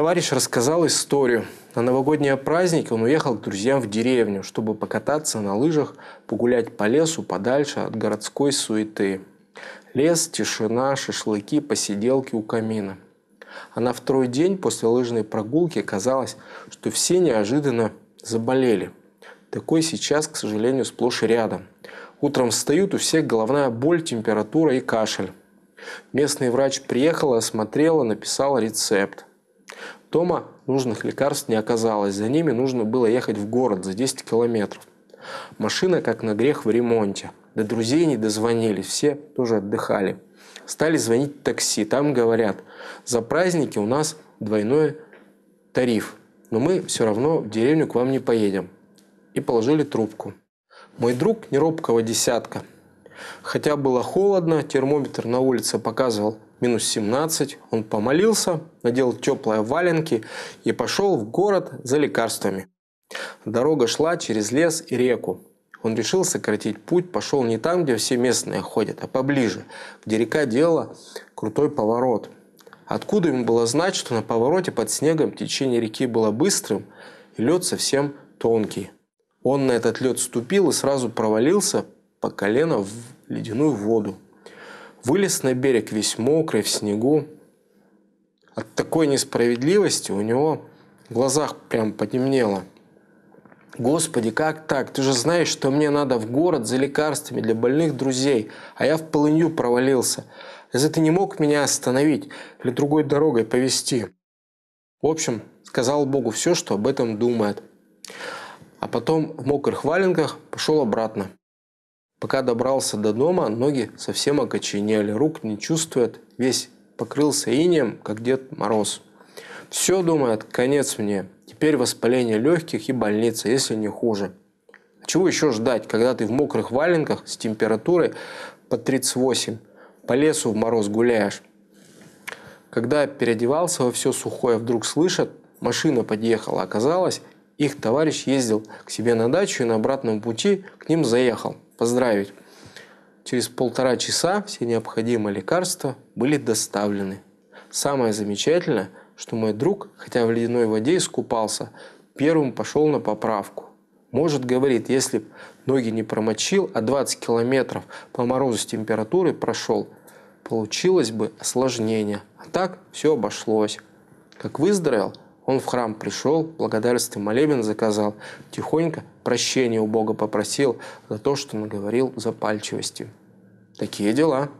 товарищ рассказал историю. На новогодние праздники он уехал к друзьям в деревню, чтобы покататься на лыжах, погулять по лесу подальше от городской суеты. Лес, тишина, шашлыки, посиделки у камина. А на второй день после лыжной прогулки казалось, что все неожиданно заболели. Такой сейчас, к сожалению, сплошь и рядом. Утром встают, у всех головная боль, температура и кашель. Местный врач приехал, осмотрела, написала рецепт. Тома нужных лекарств не оказалось, за ними нужно было ехать в город за 10 километров. Машина как на грех в ремонте. До друзей не дозвонились, все тоже отдыхали. Стали звонить такси, там говорят, за праздники у нас двойной тариф, но мы все равно в деревню к вам не поедем. И положили трубку. Мой друг неробкого десятка. Хотя было холодно, термометр на улице показывал минус 17, он помолился, надел теплые валенки и пошел в город за лекарствами. Дорога шла через лес и реку. Он решил сократить путь, пошел не там, где все местные ходят, а поближе, где река делала крутой поворот. Откуда ему было знать, что на повороте под снегом течение реки было быстрым и лед совсем тонкий? Он на этот лед ступил и сразу провалился по колено в ледяную воду вылез на берег весь мокрый, в снегу. От такой несправедливости у него в глазах прям потемнело. «Господи, как так? Ты же знаешь, что мне надо в город за лекарствами для больных друзей, а я в полынью провалился. Если ты не мог меня остановить или другой дорогой повести. В общем, сказал Богу все, что об этом думает. А потом в мокрых валенках пошел обратно. Пока добрался до дома, ноги совсем окоченели, рук не чувствует, весь покрылся инеем, как Дед Мороз. Все, думает, конец мне. Теперь воспаление легких и больница, если не хуже. А чего еще ждать, когда ты в мокрых валенках с температурой по 38, по лесу в мороз гуляешь? Когда переодевался во все сухое, вдруг слышат, машина подъехала. Оказалось, их товарищ ездил к себе на дачу и на обратном пути к ним заехал поздравить. Через полтора часа все необходимые лекарства были доставлены. Самое замечательное, что мой друг, хотя в ледяной воде искупался, первым пошел на поправку. Может, говорит, если ноги не промочил, а 20 километров по морозу с температурой прошел, получилось бы осложнение. А так все обошлось. Как выздоровел, он в храм пришел, благодарственный молебен заказал, тихонько прощения у Бога попросил за то, что наговорил запальчивостью. Такие дела.